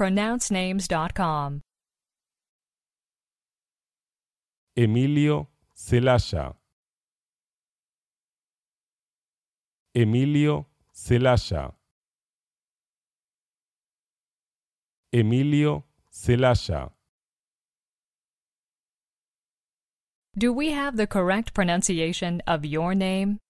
pronouncenames.com. Emilio Celaya. Emilio Celaya. Emilio Celaya. Do we have the correct pronunciation of your name?